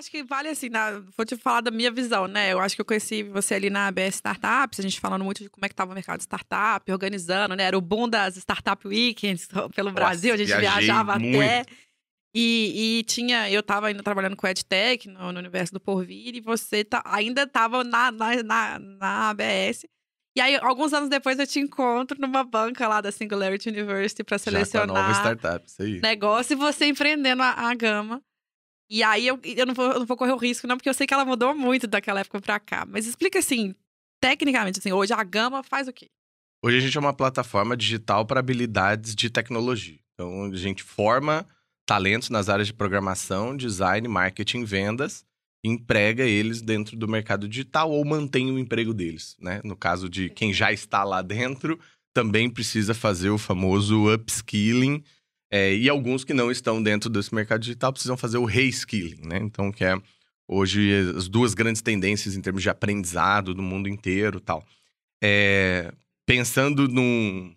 acho que vale assim, na, vou te falar da minha visão, né? Eu acho que eu conheci você ali na ABS Startups, a gente falando muito de como é que estava o mercado de startup, organizando, né? Era o boom das Startup Weekends pelo Brasil, Nossa, a gente viajava muito. até. E, e, tinha, eu estava ainda trabalhando com EdTech no, no universo do Porvir, e você tá, ainda estava na, na, na, na ABS. E aí, alguns anos depois, eu te encontro numa banca lá da Singularity University para tá selecionar Já com a nova startup, isso aí. negócio e você empreendendo a, a gama. E aí eu, eu, não, vou, eu não vou correr o risco, não, porque eu sei que ela mudou muito daquela época para cá. Mas explica assim, tecnicamente, assim, hoje a Gama faz o quê? Hoje a gente é uma plataforma digital para habilidades de tecnologia. Então a gente forma talentos nas áreas de programação, design, marketing, vendas, e emprega eles dentro do mercado digital ou mantém o emprego deles, né? No caso de quem já está lá dentro, também precisa fazer o famoso upskilling, é, e alguns que não estão dentro desse mercado digital precisam fazer o reskilling, né? Então, que é hoje as duas grandes tendências em termos de aprendizado do mundo inteiro tal. É, pensando num,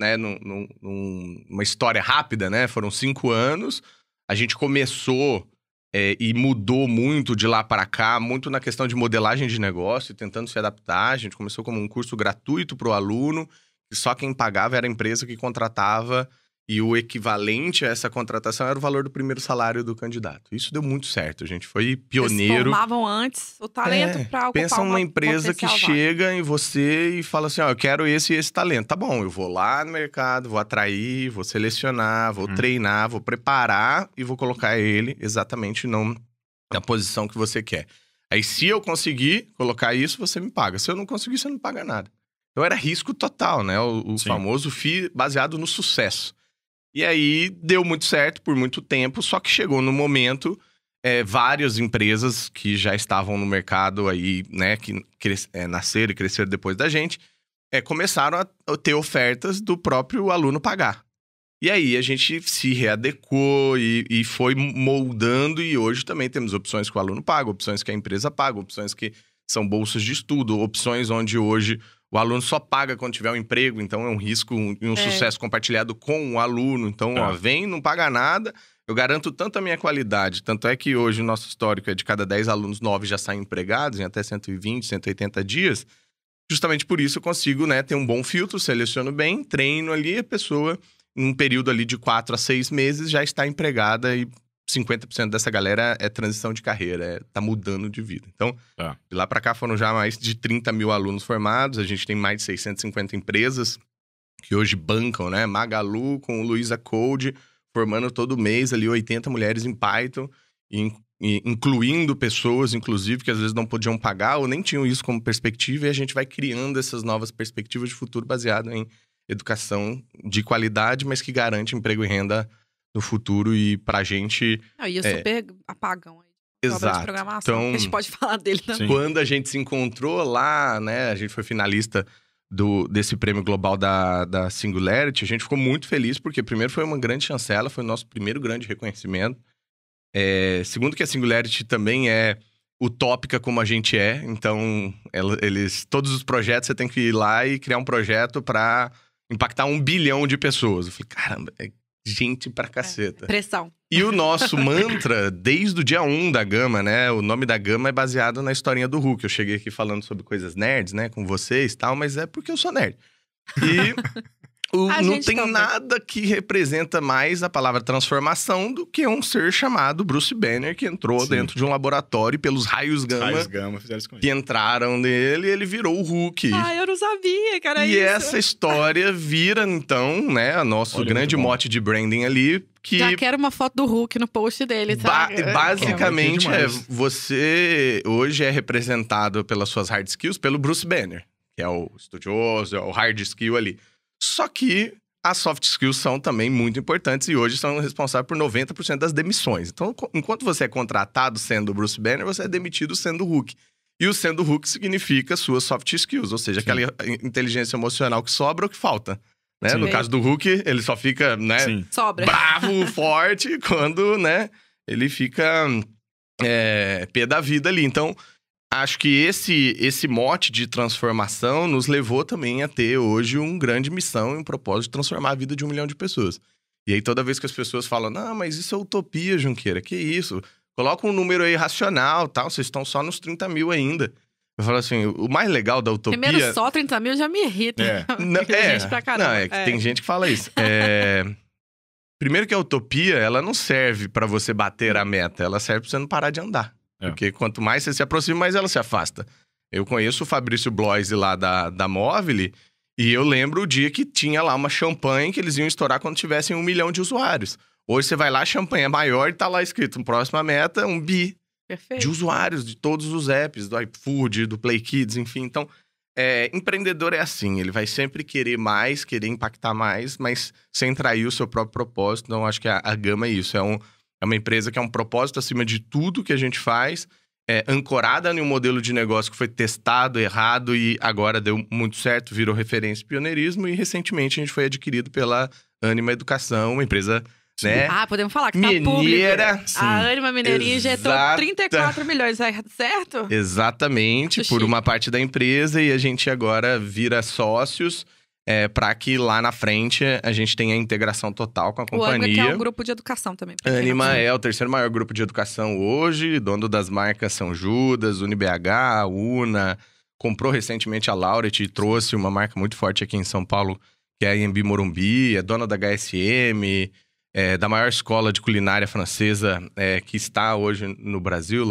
né, num, num, numa história rápida, né? Foram cinco anos, a gente começou é, e mudou muito de lá para cá, muito na questão de modelagem de negócio, tentando se adaptar. A gente começou como um curso gratuito para o aluno, e só quem pagava era a empresa que contratava e o equivalente a essa contratação era o valor do primeiro salário do candidato. Isso deu muito certo, a gente foi pioneiro. Eles formavam antes o talento é, para ocupar Pensa uma empresa que vaga. chega em você e fala assim, ó, oh, eu quero esse e esse talento. Tá bom, eu vou lá no mercado, vou atrair, vou selecionar, vou hum. treinar, vou preparar e vou colocar ele exatamente no, na posição que você quer. Aí se eu conseguir colocar isso, você me paga. Se eu não conseguir, você não paga nada. Então era risco total, né? O, o famoso FII baseado no sucesso. E aí deu muito certo por muito tempo, só que chegou no momento é, várias empresas que já estavam no mercado aí, né, que é, nasceram e cresceram depois da gente, é, começaram a ter ofertas do próprio aluno pagar. E aí a gente se readecou e, e, foi moldando, e hoje também temos opções que o aluno paga, opções que a empresa paga, opções que são bolsas de estudo, opções onde hoje o aluno só paga quando tiver um emprego, então é um risco e um, é. sucesso compartilhado com o aluno. Então, é. ó, vem, não paga nada, eu garanto tanto a minha qualidade. Tanto é que hoje o nosso histórico é de cada 10 alunos, 9 já saem empregados em até 120, 180 dias. Justamente por isso eu consigo né, ter um bom filtro, seleciono bem, treino ali a pessoa, em um período ali de 4 a 6 meses, já está empregada e 50% dessa galera é transição de carreira, é, tá mudando de vida. Então, tá. de lá para cá foram já mais de 30 mil alunos formados, a gente tem mais de 650 empresas que hoje bancam, né? Magalu com Luiza Code, formando todo mês ali 80 mulheres em Python, incluindo pessoas, inclusive, que às vezes não podiam pagar ou nem tinham isso como perspectiva, e a gente vai criando essas novas perspectivas de futuro baseado em educação de qualidade, mas que garante emprego e renda no futuro e pra gente. Não, e é, é. super apagam aí. Exato. De programação, então, a gente pode falar dele também. Sim. Quando a gente se encontrou lá, né? A gente foi finalista do, desse prêmio global da, da Singularity, a gente ficou muito feliz, porque primeiro foi uma grande chancela, foi o nosso primeiro grande reconhecimento. É, segundo que a Singularity também é utópica como a gente é, então eles todos os projetos você tem que ir lá e criar um projeto para impactar um bilhão de pessoas. Eu falei, caramba, é gente pra é, caceta. É, pressão. E o nosso mantra, desde o dia 1 da Gama, né? O nome da Gama é baseado na historinha do Hulk. Eu cheguei aqui falando sobre coisas nerds, né? Com vocês e tal, mas é porque eu sou nerd. E O, não tem nada que representa mais a palavra transformação do que um ser chamado Bruce Banner que entrou Sim. dentro de um laboratório pelos raios gama, raios gama que entraram nele e ele virou o Hulk. Ah, eu não sabia, cara. E isso. essa história vira, então, né, nosso Olha, grande mote de branding ali, que Já quero uma foto do Hulk no post dele, tá? Ba é, basicamente, é, é, é você hoje é representado pelas suas hard skills pelo Bruce Banner, que é o estudioso, é o hard skill ali. Só que as soft skills são também muito importantes e hoje são responsáveis por 90% das demissões. Então, enquanto você é contratado sendo Bruce Banner, você é demitido sendo Hulk. E o sendo Hulk significa suas soft skills, ou seja, Sim. aquela inteligência emocional que sobra ou que falta. Né? No caso do Hulk, ele só fica, né? Sobra. Bravo, forte, quando, né? Ele fica é, pé da vida ali. Então, acho que esse esse mote de transformação nos levou também a ter hoje uma grande missão e um propósito de transformar a vida de um milhão de pessoas. E aí toda vez que as pessoas falam, não, mas isso é utopia, Junqueira, que isso? Coloca um número aí racional, tal, vocês estão só nos 30 mil ainda. Eu falo assim, o mais legal da utopia... Primeiro, só 30 mil já me irrita. É, não, é, gente pra caramba. Não, é, é. tem gente que fala isso. É... Primeiro que a utopia, ela não serve para você bater a meta, ela serve pra você não parar de andar. É. Porque quanto mais você se aproxima, mais ela se afasta. Eu conheço o Fabrício Bloise lá da, da Mobile e eu lembro o dia que tinha lá uma champanhe que eles iam estourar quando tivessem um milhão de usuários. Hoje você vai lá, a champanhe é maior e tá lá escrito, próxima meta, um bi. Perfeito. De usuários de todos os apps, do iFood, do Play Kids, enfim. Então, é, empreendedor é assim, ele vai sempre querer mais, querer impactar mais, mas sem trair o seu próprio propósito. Então, acho que a, a gama é isso, é um uma empresa que é um propósito acima de tudo que a gente faz, é, ancorada em um modelo de negócio que foi testado, errado e agora deu muito certo, virou referência e pioneirismo. E recentemente a gente foi adquirido pela Anima Educação, uma empresa né? Ah, podemos falar que tá Mineira, tá sim, A Anima Mineirinha injetou 34 milhões, é certo? Exatamente, por uma parte da empresa e a gente agora vira sócios é, para que lá na frente a gente tenha a integração total com a companhia. O é um grupo de educação também. Anima é o terceiro maior grupo de educação hoje, dono das marcas São Judas, UniBH, Una. Comprou recentemente a Lauret e trouxe uma marca muito forte aqui em São Paulo, que é a Embi Morumbi, é dona da HSM, é, da maior escola de culinária francesa é, que está hoje no Brasil,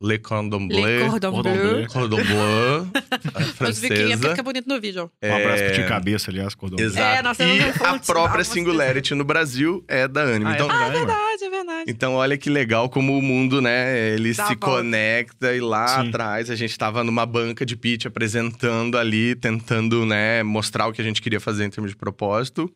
Le Cordon Bleu. Le Cordon Bleu. Cordon Bleu. É francesa. Mas fica é bonito no vídeo. É... Um abraço pro Cabeça, aliás, cordão. Exato. É, e a própria Singularity no Brasil é da Anime. Ah, é então, ah, é, verdade, é verdade. Então olha que legal como o mundo, né, ele Dá se conecta e lá Sim. atrás a gente tava numa banca de pitch apresentando ali, tentando, né, mostrar o que a gente queria fazer em termos de propósito.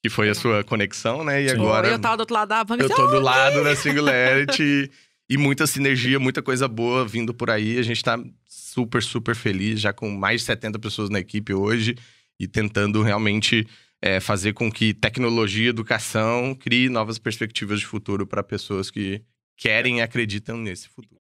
Que foi a sua conexão, né? E Sim. agora. Eu tava do outro lado da ah, banca. Eu tô do lado da Singularity. e muita sinergia, muita coisa boa vindo por aí. A gente está super, super feliz, já com mais de 70 pessoas na equipe hoje e tentando realmente é, fazer com que tecnologia, educação crie novas perspectivas de futuro para pessoas que querem e acreditam nesse futuro.